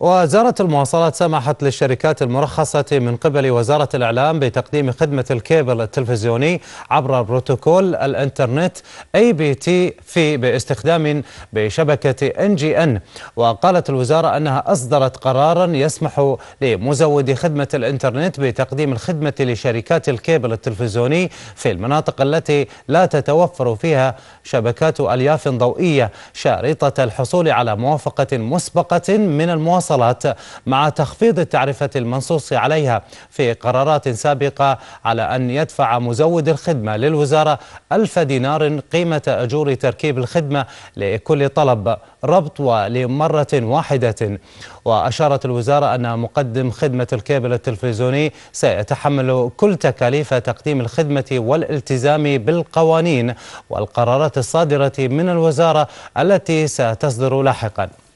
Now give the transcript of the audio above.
وزارة المواصلات سمحت للشركات المرخصة من قبل وزارة الإعلام بتقديم خدمة الكيبل التلفزيوني عبر بروتوكول الإنترنت أي بي تي في باستخدام بشبكة إن جي إن وقالت الوزارة أنها أصدرت قرارا يسمح لمزودي خدمة الإنترنت بتقديم الخدمة لشركات الكيبل التلفزيوني في المناطق التي لا تتوفر فيها شبكات ألياف ضوئية شريطة الحصول على موافقة مسبقة من المواصلات حصلت مع تخفيض التعرفة المنصوص عليها في قرارات سابقة على أن يدفع مزود الخدمة للوزارة ألف دينار قيمة أجور تركيب الخدمة لكل طلب ربط ولمرة واحدة وأشارت الوزارة أن مقدم خدمة الكابل التلفزيوني سيتحمل كل تكاليف تقديم الخدمة والالتزام بالقوانين والقرارات الصادرة من الوزارة التي ستصدر لاحقاً